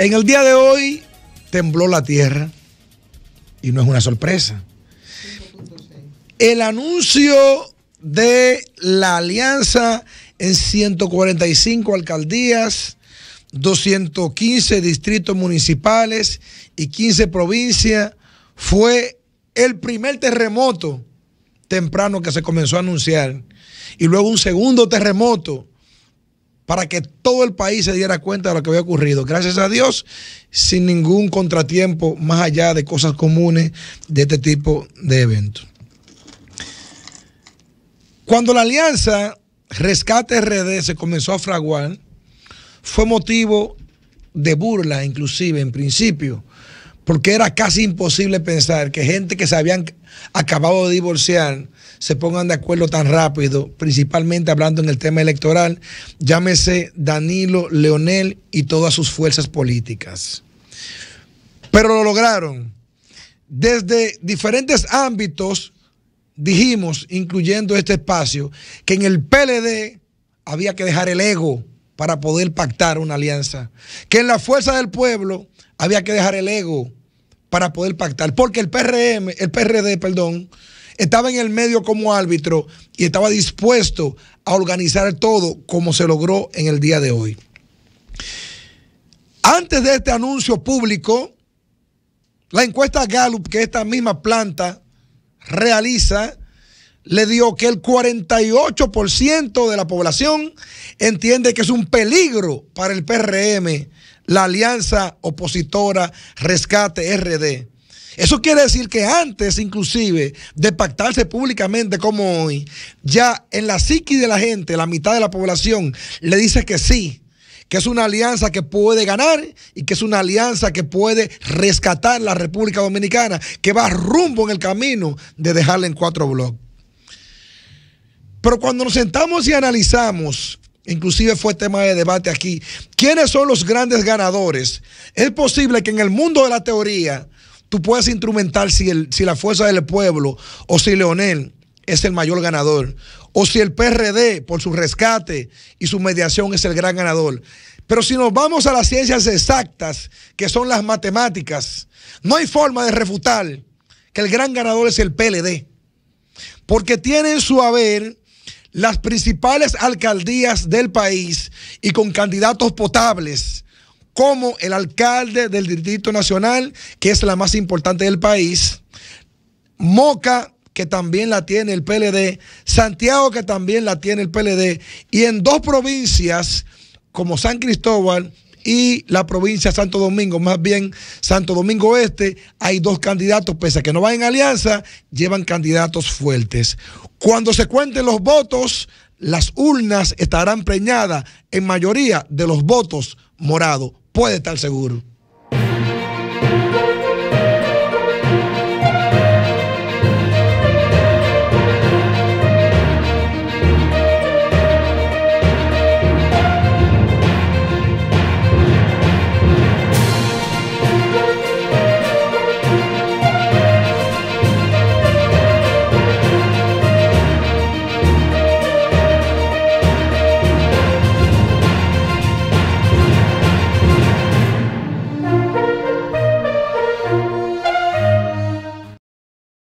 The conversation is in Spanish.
En el día de hoy tembló la tierra y no es una sorpresa. El anuncio de la alianza en 145 alcaldías, 215 distritos municipales y 15 provincias fue el primer terremoto temprano que se comenzó a anunciar y luego un segundo terremoto para que todo el país se diera cuenta de lo que había ocurrido. Gracias a Dios, sin ningún contratiempo más allá de cosas comunes de este tipo de eventos. Cuando la alianza Rescate RD se comenzó a fraguar, fue motivo de burla inclusive en principio, porque era casi imposible pensar que gente que se habían acabado de divorciar se pongan de acuerdo tan rápido, principalmente hablando en el tema electoral, llámese Danilo, Leonel y todas sus fuerzas políticas. Pero lo lograron. Desde diferentes ámbitos dijimos, incluyendo este espacio, que en el PLD había que dejar el ego para poder pactar una alianza, que en la fuerza del pueblo había que dejar el ego para poder pactar, porque el PRM, el PRD, perdón, estaba en el medio como árbitro y estaba dispuesto a organizar todo como se logró en el día de hoy. Antes de este anuncio público, la encuesta Gallup que esta misma planta realiza le dio que el 48% de la población entiende que es un peligro para el PRM la alianza opositora Rescate RD. Eso quiere decir que antes inclusive de pactarse públicamente como hoy, ya en la psiqui de la gente, la mitad de la población le dice que sí, que es una alianza que puede ganar y que es una alianza que puede rescatar la República Dominicana, que va rumbo en el camino de dejarle en cuatro bloques. Pero cuando nos sentamos y analizamos, inclusive fue tema de debate aquí, ¿quiénes son los grandes ganadores? Es posible que en el mundo de la teoría tú puedes instrumentar si, si la fuerza del pueblo o si Leonel es el mayor ganador o si el PRD por su rescate y su mediación es el gran ganador. Pero si nos vamos a las ciencias exactas, que son las matemáticas, no hay forma de refutar que el gran ganador es el PLD, porque tiene en su haber las principales alcaldías del país y con candidatos potables como el alcalde del Distrito Nacional, que es la más importante del país, Moca, que también la tiene el PLD, Santiago, que también la tiene el PLD, y en dos provincias como San Cristóbal y la provincia Santo Domingo, más bien Santo Domingo Este, hay dos candidatos, pese a que no van en alianza, llevan candidatos fuertes. Cuando se cuenten los votos, las urnas estarán preñadas en mayoría de los votos morados puede estar seguro.